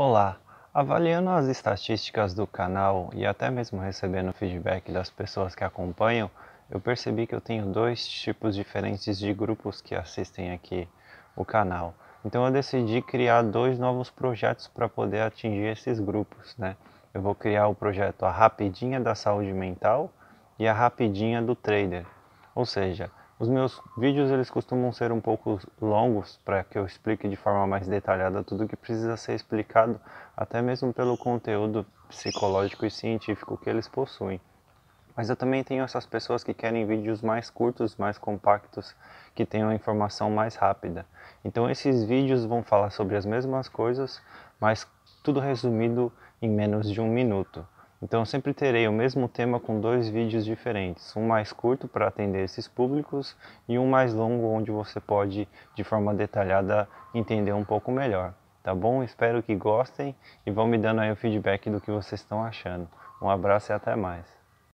Olá! Avaliando as estatísticas do canal e até mesmo recebendo feedback das pessoas que acompanham, eu percebi que eu tenho dois tipos diferentes de grupos que assistem aqui o canal. Então eu decidi criar dois novos projetos para poder atingir esses grupos, né? Eu vou criar o projeto A Rapidinha da Saúde Mental e A Rapidinha do Trader. Ou seja, os meus vídeos eles costumam ser um pouco longos para que eu explique de forma mais detalhada tudo que precisa ser explicado, até mesmo pelo conteúdo psicológico e científico que eles possuem. Mas eu também tenho essas pessoas que querem vídeos mais curtos, mais compactos, que tenham a informação mais rápida. Então esses vídeos vão falar sobre as mesmas coisas, mas tudo resumido em menos de um minuto. Então sempre terei o mesmo tema com dois vídeos diferentes, um mais curto para atender esses públicos e um mais longo onde você pode de forma detalhada entender um pouco melhor, tá bom? Espero que gostem e vão me dando aí o feedback do que vocês estão achando. Um abraço e até mais.